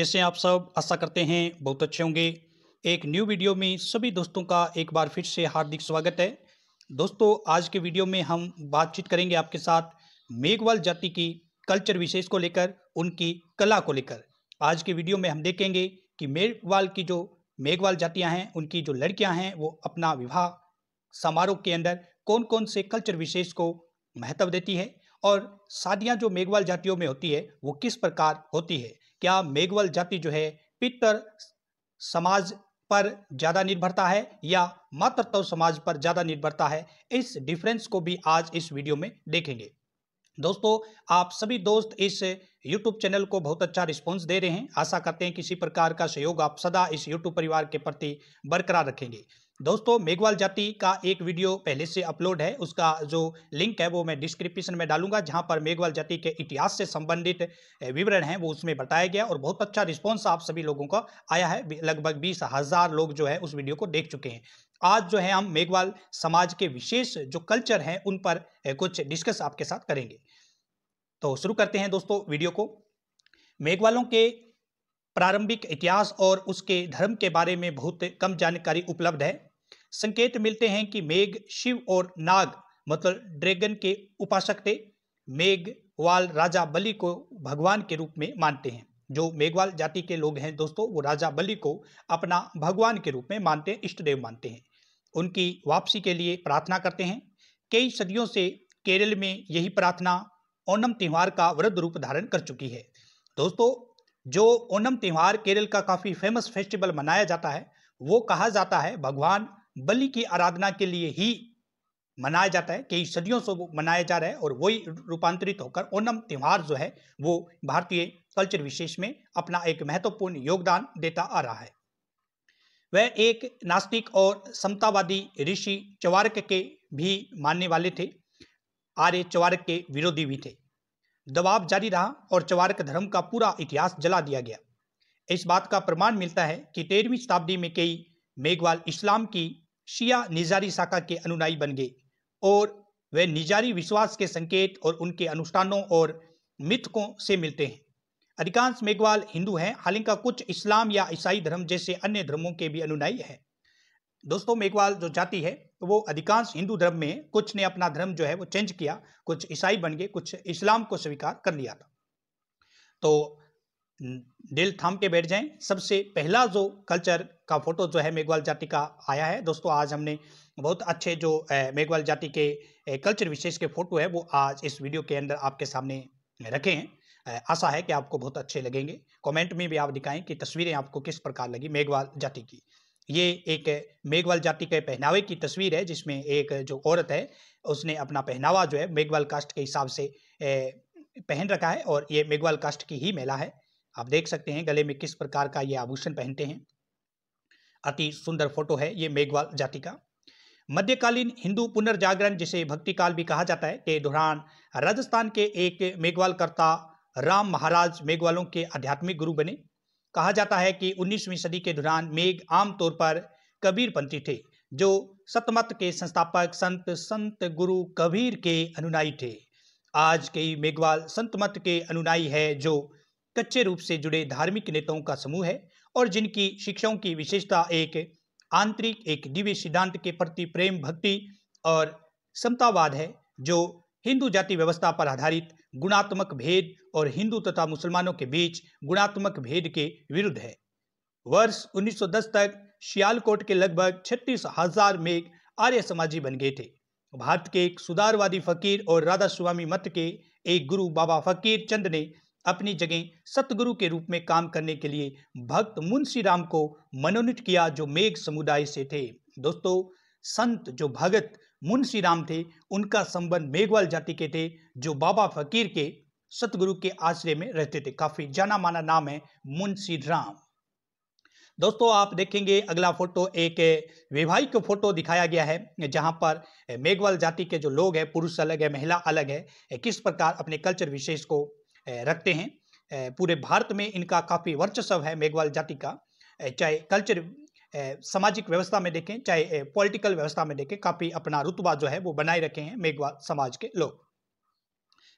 कैसे आप सब आशा करते हैं बहुत अच्छे होंगे एक न्यू वीडियो में सभी दोस्तों का एक बार फिर से हार्दिक स्वागत है दोस्तों आज के वीडियो में हम बातचीत करेंगे आपके साथ मेघवाल जाति की कल्चर विशेष को लेकर उनकी कला को लेकर आज के वीडियो में हम देखेंगे कि मेघवाल की जो मेघवाल जातियाँ हैं उनकी जो लड़कियाँ हैं वो अपना विवाह समारोह के अंदर कौन कौन से कल्चर विशेष को महत्व देती है और शादियाँ जो मेघवाल जातियों में होती है वो किस प्रकार होती है क्या मेघवल जाति जो है पितर समाज पर ज़्यादा निर्भरता है या मातृत्व समाज पर ज़्यादा निर्भरता है इस डिफरेंस को भी आज इस वीडियो में देखेंगे दोस्तों आप सभी दोस्त इस यूट्यूब चैनल को बहुत अच्छा रिस्पॉन्स दे रहे हैं आशा करते हैं किसी प्रकार का सहयोग आप सदा इस यूट्यूब परिवार के प्रति बरकरार रखेंगे दोस्तों मेघवाल जाति का एक वीडियो पहले से अपलोड है उसका जो लिंक है वो मैं डिस्क्रिप्शन में डालूंगा जहां पर मेघवाल जाति के इतिहास से संबंधित विवरण है वो उसमें बताया गया और बहुत अच्छा रिस्पांस आप सभी लोगों का आया है लगभग बीस हज़ार लोग जो है उस वीडियो को देख चुके हैं आज जो है हम मेघवाल समाज के विशेष जो कल्चर हैं उन पर कुछ डिस्कस आपके साथ करेंगे तो शुरू करते हैं दोस्तों वीडियो को मेघवालों के प्रारंभिक इतिहास और उसके धर्म के बारे में बहुत कम जानकारी उपलब्ध है संकेत मिलते हैं कि मेघ शिव और नाग मतलब ड्रैगन के उपासक थे मेघवाल राजा बलि को भगवान के रूप में मानते हैं जो मेघवाल जाति के लोग हैं दोस्तों वो राजा बलि को अपना भगवान के रूप में मानते हैं इष्ट देव मानते हैं उनकी वापसी के लिए प्रार्थना करते हैं कई सदियों से केरल में यही प्रार्थना ओणम त्यौहार का वृद्ध रूप धारण कर चुकी है दोस्तों जो ओणम त्यौहार केरल का काफ़ी फेमस फेस्टिवल मनाया जाता है वो कहा जाता है भगवान बलि की आराधना के लिए ही मनाया जाता है कई सदियों से मनाया जा रहा है और वही रूपांतरित होकर ओणम त्यौहार जो है वो भारतीय कल्चर विशेष में अपना एक महत्वपूर्ण योगदान देता आ रहा है वह एक नास्तिक और समतावादी ऋषि चवारक के भी मानने वाले थे आर्य चवारक के विरोधी भी थे दबाव जारी रहा और चवारक धर्म का पूरा इतिहास जला दिया गया इस बात का प्रमाण मिलता है कि तेरहवीं शताब्दी में कई मेघवाल इस्लाम की शिया निजारी शाखा के अनुनायी बन गए और वे निजारी विश्वास के संकेत और उनके अनुष्ठानों और मिथकों से मिलते हैं अधिकांश मेघवाल हिंदू हैं हालांकि कुछ इस्लाम या ईसाई धर्म जैसे अन्य धर्मों के भी अनुनायी हैं दोस्तों मेघवाल जो जाति है तो वो अधिकांश हिंदू धर्म में कुछ ने अपना धर्म जो है वो चेंज किया कुछ ईसाई बन गए कुछ इस्लाम को स्वीकार कर लिया था तो दिल थाम के बैठ जाएं सबसे पहला जो कल्चर का फोटो जो है मेघवाल जाति का आया है दोस्तों आज हमने बहुत अच्छे जो मेघवाल जाति के कल्चर विशेष के फोटो है वो आज इस वीडियो के अंदर आपके सामने रखे हैं आशा है कि आपको बहुत अच्छे लगेंगे कमेंट में भी आप दिखाएं कि तस्वीरें आपको किस प्रकार लगी मेघवाल जाति की ये एक मेघवाल जाति के पहनावे की तस्वीर है जिसमें एक जो औरत है उसने अपना पहनावा जो है मेघवाल कास्ट के हिसाब से पहन रखा है और ये मेघवाल कास्ट की ही मेला है आप देख सकते हैं गले में किस प्रकार का ये आभूषण पहनते हैं अति सुंदर फोटो है ये मेघवाल जाति का मध्यकालीन हिंदू पुनर्जागरण जिसे भक्ति काल भी कहा जाता है के दौरान राजस्थान के एक मेघवाल कर्ता राम महाराज मेघवालों के आध्यात्मिक गुरु बने कहा जाता है कि 19वीं सदी के दौरान मेघ आमतौर पर कबीरपंथी थे जो सतमत के संस्थापक संत संत गुरु कबीर के अनुनायी थे आज कई मेघवाल संतमत के अनुनायी है जो कच्चे रूप से जुड़े धार्मिक नेताओं का समूह है और जिनकी शिक्षाओं की विशेषता एक आंतरिक एक दिव्य सिद्धांत के प्रति प्रेम भक्ति और समतावाद है जो हिंदू जाति व्यवस्था पर आधारित गुणात्मक भेद और हिंदू तथा मुसलमानों के बीच गुणात्मक भेद के विरुद्ध है वर्ष 1910 तक सियालकोट के लगभग छत्तीस हजार मेघ आर्य समाजी बन गए थे भारत के एक सुधारवादी फकीर और राधा स्वामी मत के एक गुरु बाबा फकीर चंद ने अपनी जगह सतगुरु के रूप में काम करने के लिए भक्त मुंशी राम को मनोनीत किया जो मेघ समुदाय से थे दोस्तों संत जो भगत मुंशी राम थे उनका संबंध मेघवाल जाति के थे जो बाबा फकीर के सतगुरु के आश्रय में रहते थे काफी जाना माना नाम है मुंशी राम दोस्तों आप देखेंगे अगला फोटो एक वैवाहिक फोटो दिखाया गया है जहां पर मेघवाल जाति के जो लोग हैं पुरुष अलग है महिला अलग है किस प्रकार अपने कल्चर विशेष को रखते हैं पूरे भारत में इनका काफ़ी वर्चस्व है मेघवाल जाति का चाहे कल्चर सामाजिक व्यवस्था में देखें चाहे पॉलिटिकल व्यवस्था में देखें काफ़ी अपना रुतबा जो है वो बनाए रखे हैं मेघवाल समाज के लोग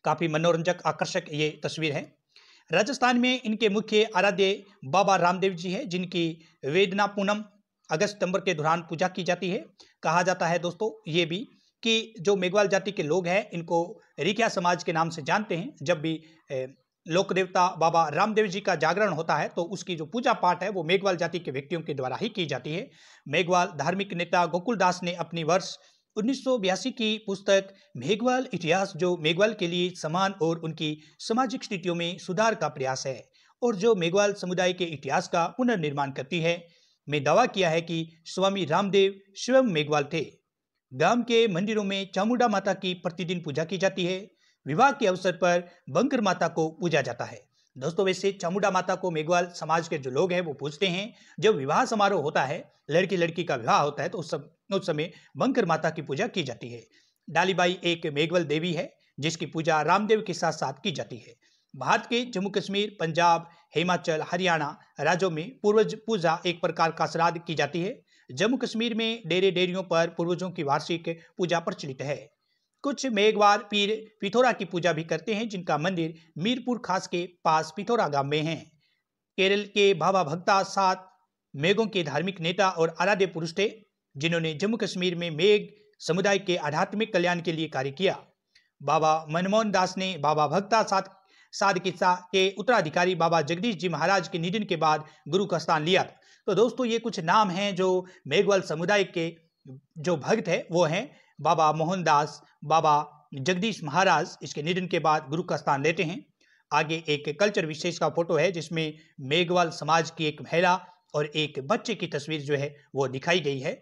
काफ़ी मनोरंजक आकर्षक ये तस्वीर है राजस्थान में इनके मुख्य आराध्य बाबा रामदेव जी हैं जिनकी वेदना पूनम अगस्त सितंबर के दौरान पूजा की जाती है कहा जाता है दोस्तों ये भी कि जो मेघवाल जाति के लोग हैं इनको रिख्या समाज के नाम से जानते हैं जब भी लोक देवता बाबा रामदेव जी का जागरण होता है तो उसकी जो पूजा पाठ है वो मेघवाल जाति के व्यक्तियों के द्वारा ही की जाती है मेघवाल धार्मिक नेता गोकुल दास ने अपनी वर्ष उन्नीस की पुस्तक मेघवाल इतिहास जो मेघवाल के लिए समान और उनकी सामाजिक स्थितियों में सुधार का प्रयास है और जो मेघवाल समुदाय के इतिहास का पुनर्निर्माण करती है में दावा किया है कि स्वामी रामदेव स्वयं मेघवाल थे गांव के मंदिरों में चामुंडा माता की प्रतिदिन पूजा की जाती है विवाह के अवसर पर बंकर माता को पूजा जाता है दोस्तों वैसे चामुंडा माता को मेघवाल समाज के जो लोग हैं वो पूछते हैं जब विवाह समारोह होता है लड़की लड़की का विवाह होता है तो उस समय उस समय बंकर माता की पूजा की जाती है डालीबाई एक मेघवल देवी है जिसकी पूजा रामदेव के साथ साथ की जाती है भारत के जम्मू कश्मीर पंजाब हिमाचल हरियाणा राज्यों में पूर्वज पूजा एक प्रकार का श्राद्ध की जाती है जम्मू कश्मीर में डेरे डेरियों पर पूर्वजों की वार्षिक पूजा प्रचलित है कुछ मेघवार पीर पिथौरा की पूजा भी करते हैं जिनका मंदिर मीरपुर खास के पास पिथौरा गांव में है केरल के भावा भक्ता सात मेघों के धार्मिक नेता और आराध्य पुरुष थे जिन्होंने जम्मू कश्मीर में मेघ समुदाय के आध्यात्मिक कल्याण के लिए कार्य किया बाबा मनमोहन दास ने बाबा भक्ता साथ साध किस्सा के उत्तराधिकारी बाबा जगदीश जी महाराज के निधन के बाद गुरु का स्थान लिया तो दोस्तों ये कुछ नाम हैं जो मेघवाल समुदाय के जो भक्त है वो हैं बाबा मोहनदास बाबा जगदीश महाराज इसके निधन के बाद गुरु का स्थान लेते हैं आगे एक कल्चर विशेष का फोटो है जिसमें मेघवाल समाज की एक महिला और एक बच्चे की तस्वीर जो है वो दिखाई गई है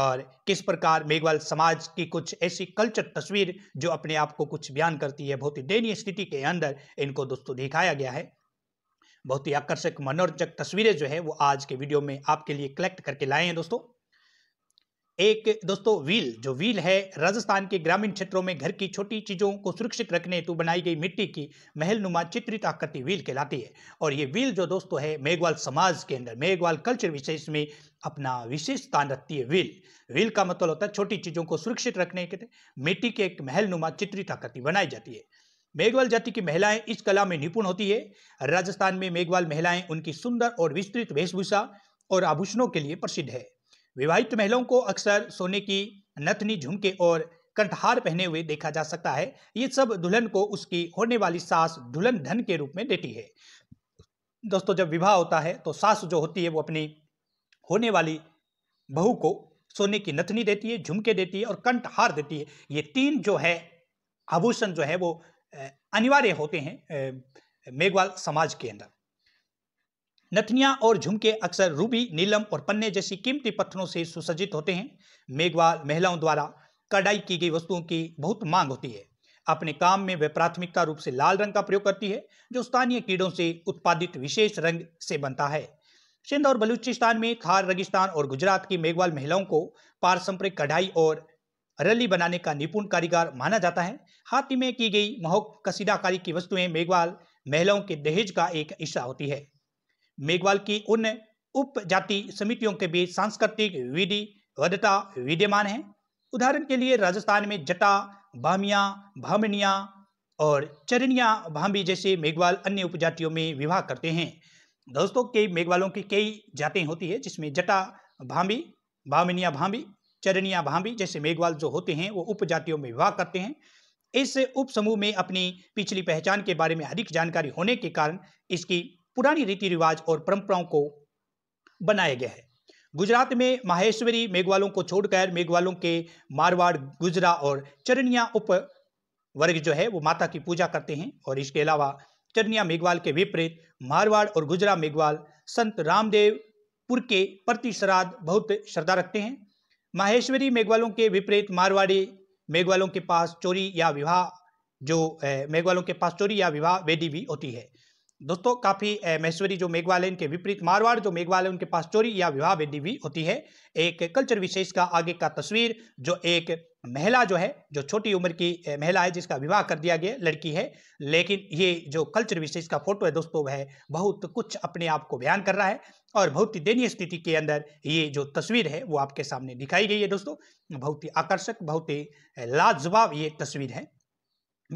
और किस प्रकार मेघवाल समाज की कुछ ऐसी कल्चर तस्वीर जो अपने आप को कुछ बयान करती है बहुत ही दयनीय स्थिति के अंदर इनको दोस्तों दिखाया गया है बहुत ही आकर्षक मनोरंजक तस्वीरें जो है वो आज के वीडियो में आपके लिए कलेक्ट करके लाए हैं दोस्तों एक दोस्तों व्हील जो व्हील है राजस्थान के ग्रामीण क्षेत्रों में घर की छोटी चीज़ों को सुरक्षित रखने हेतु बनाई गई मिट्टी की महलनुमा चित्रित आकृति व्हील कहलाती है और ये व्हील जो दोस्तों है मेघवाल समाज के अंदर मेघवाल कल्चर विशेष में अपना विशेष स्थान रखती है व्हील व्हील का मतलब होता है छोटी चीज़ों को सुरक्षित रखने के मिट्टी के एक महलनुमा चित्रित आकृति बनाई जाती है मेघवाल जाति की महिलाएं इस कला में निपुण होती है राजस्थान में मेघवाल महिलाएं उनकी सुंदर और विस्तृत वेशभूषा और आभूषणों के लिए प्रसिद्ध है विवाहित महिलाओं को अक्सर सोने की नथनी झुमके और कंठहार पहने हुए देखा जा सकता है ये सब दुल्हन को उसकी होने वाली सास दुल्हन धन के रूप में देती है दोस्तों जब विवाह होता है तो सास जो होती है वो अपनी होने वाली बहू को सोने की नथनी देती है झुमके देती है और कंठहार देती है ये तीन जो है आभूषण जो है वो अनिवार्य होते हैं मेघवाल समाज के अंदर नथनिया और झुमके अक्सर रूबी नीलम और पन्ने जैसी कीमती पत्थरों से सुसज्जित होते हैं मेघवाल महिलाओं द्वारा कढ़ाई की गई वस्तुओं की बहुत मांग होती है अपने काम में वे प्राथमिकता रूप से लाल रंग का प्रयोग करती है जो स्थानीय कीड़ों से उत्पादित विशेष रंग से बनता है सिंध और बलूचिस्तान में खार रेगिस्तान और गुजरात की मेघवाल महिलाओं को पारसंपरिक कढ़ाई और रली बनाने का निपुण कारीगर माना जाता है हाथी में की गई महोक कसीदाकारी की वस्तुएं मेघवाल महिलाओं के दहेज का एक हिस्सा होती है मेघवाल की उन उप जाति समितियों के बीच सांस्कृतिक विधि वधता विद्यमान है उदाहरण के लिए राजस्थान में जटा भामिया भामिया और चरनिया भांबी जैसे मेघवाल अन्य उपजातियों में विवाह करते हैं दोस्तों कई मेघवालों की कई जातें होती है जिसमें जटा भामी भामिया भांबी चरनिया भांबी जैसे मेघवाल जो होते हैं वो उपजातियों में विवाह करते हैं इस उपसमूह में अपनी पिछली पहचान के बारे में अधिक जानकारी होने के कारण इसकी पुरानी रीति रिवाज और परंपराओं को बनाया गया है गुजरात में माहेश्वरी मेघवालों को छोड़कर मेघवालों के मारवाड़ गुजरा और चरनिया उप वर्ग जो है वो माता की पूजा करते हैं और इसके अलावा चरनिया मेघवाल के विपरीत मारवाड़ और गुजरा मेघवाल संत रामदेवपुर के प्रति श्राद्ध बहुत श्रद्धा रखते हैं माहेश्वरी मेघवालों के विपरीत मारवाड़ी मेघवालों के पास चोरी या विवाह जो मेघवालों के पास चोरी या विवाह वेदी भी होती है दोस्तों काफ़ी महेश्वरी जो मेघवाल के इनके विपरीत मारवाड़ जो मेघवाल उनके पास चोरी या विवाह बेदी भी होती है एक कल्चर विशेष का आगे का तस्वीर जो एक महिला जो है जो छोटी उम्र की महिला है जिसका विवाह कर दिया गया लड़की है लेकिन ये जो कल्चर विशेष का फोटो है दोस्तों वह बहुत कुछ अपने आप को बयान कर रहा है और बहुत ही दयनीय स्थिति के अंदर ये जो तस्वीर है वो आपके सामने दिखाई गई है दोस्तों बहुत ही आकर्षक बहुत ही लाजवाब ये तस्वीर है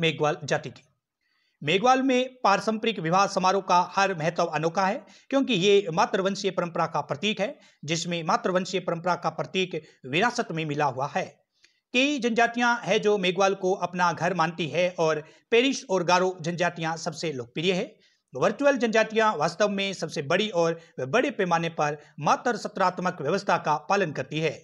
मेघवाल जाति की मेघवाल में पारसंपरिक विवाह समारोह का हर महत्व अनोखा है क्योंकि ये मातृवंशीय परंपरा का प्रतीक है जिसमें मातृवंशीय परंपरा का प्रतीक विरासत में मिला हुआ है कई जनजातियां हैं जो मेघवाल को अपना घर मानती है और पेरिस और गारो जनजातियां सबसे लोकप्रिय है वर्चुअल जनजातियां वास्तव में सबसे बड़ी और बड़े पैमाने पर मातृ सत्रात्मक व्यवस्था का पालन करती है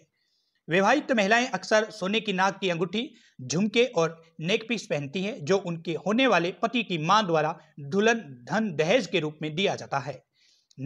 विवाहित महिलाएं अक्सर सोने की नाक की अंगूठी झुमके और नेक पीस पहनती हैं जो उनके होने वाले पति की मां द्वारा दुल्हन धन दहेज के रूप में दिया जाता है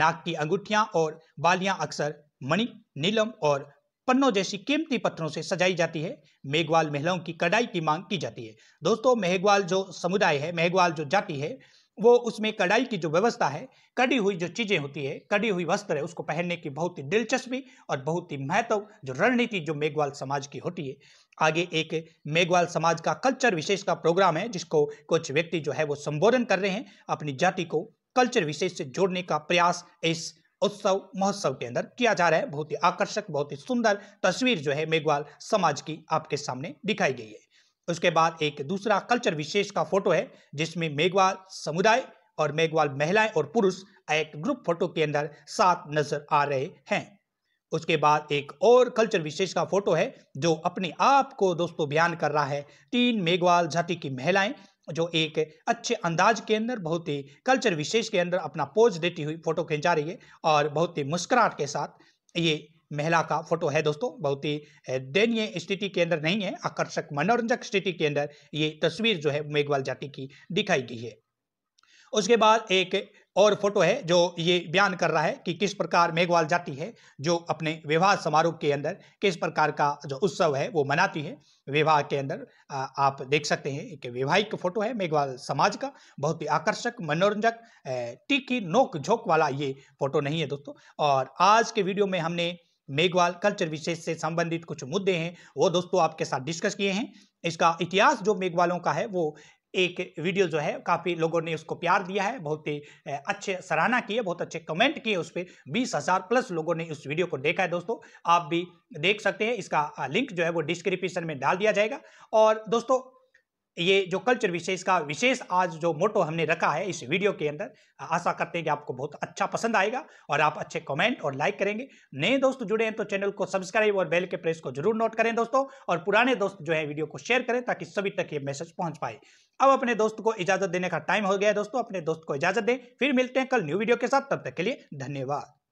नाक की अंगूठियां और बालियां अक्सर मणि नीलम और पन्नों जैसी कीमती पत्थरों से सजाई जाती है मेघवाल महिलाओं की कड़ाई की मांग की जाती है दोस्तों मेघवाल जो समुदाय है मेघवाल जो जाति है वो उसमें कढ़ाई की जो व्यवस्था है कड़ी हुई जो चीज़ें होती है कड़ी हुई वस्त्र है उसको पहनने की बहुत ही दिलचस्पी और बहुत ही महत्व जो रणनीति जो मेघवाल समाज की होती है आगे एक मेघवाल समाज का कल्चर विशेष का प्रोग्राम है जिसको कुछ व्यक्ति जो है वो संबोधन कर रहे हैं अपनी जाति को कल्चर विशेष से जोड़ने का प्रयास इस उत्सव महोत्सव के अंदर किया जा रहा है बहुत ही आकर्षक बहुत ही सुंदर तस्वीर जो है मेघवाल समाज की आपके सामने दिखाई गई है उसके बाद एक दूसरा कल्चर विशेष का फोटो है जिसमें मेघवाल समुदाय और मेघवाल महिलाएं और पुरुष एक ग्रुप फोटो के अंदर साथ नजर आ रहे हैं उसके बाद एक और कल्चर विशेष का फोटो है जो अपने आप को दोस्तों बयान कर रहा है तीन मेघवाल जाति की महिलाएं जो एक अच्छे अंदाज के अंदर बहुत ही कल्चर विशेष के अंदर अपना पोज देती हुई फोटो खिंचा रही है और बहुत ही मुस्कुराहट के साथ ये महिला का फोटो है दोस्तों बहुत ही दयनीय स्थिति के अंदर नहीं है आकर्षक मनोरंजक स्थिति के अंदर ये तस्वीर जो है मेघवाल जाति की दिखाई गई है उसके बाद एक और फोटो है जो ये बयान कर रहा है कि किस प्रकार मेघवाल जाति है जो अपने विवाह समारोह के अंदर किस प्रकार का जो उत्सव है वो मनाती है विवाह के अंदर आप देख सकते हैं एक वैवाहिक फोटो है मेघवाल समाज का बहुत ही आकर्षक मनोरंजक तीखी नोक झोंक वाला ये फोटो नहीं है दोस्तों और आज के वीडियो में हमने मेघवाल कल्चर विशेष से संबंधित कुछ मुद्दे हैं वो दोस्तों आपके साथ डिस्कस किए हैं इसका इतिहास जो मेघवालों का है वो एक वीडियो जो है काफ़ी लोगों ने उसको प्यार दिया है बहुत ही अच्छे सराहना की है बहुत अच्छे कमेंट किए उस पर बीस हज़ार प्लस लोगों ने उस वीडियो को देखा है दोस्तों आप भी देख सकते हैं इसका लिंक जो है वो डिस्क्रिप्शन में डाल दिया जाएगा और दोस्तों ये जो कल्चर विशेष का विशेष आज जो मोटो हमने रखा है इस वीडियो के अंदर आशा करते हैं कि आपको बहुत अच्छा पसंद आएगा और आप अच्छे कमेंट और लाइक करेंगे नए दोस्त जुड़े हैं तो चैनल को सब्सक्राइब और बेल के प्रेस को जरूर नोट करें दोस्तों और पुराने दोस्त जो है वीडियो को शेयर करें ताकि सभी तक ये मैसेज पहुंच पाए अब अपने दोस्त को इजाजत देने का टाइम हो गया है दोस्तों अपने दोस्त को इजाजत दें फिर मिलते हैं कल न्यू वीडियो के साथ तब तक के लिए धन्यवाद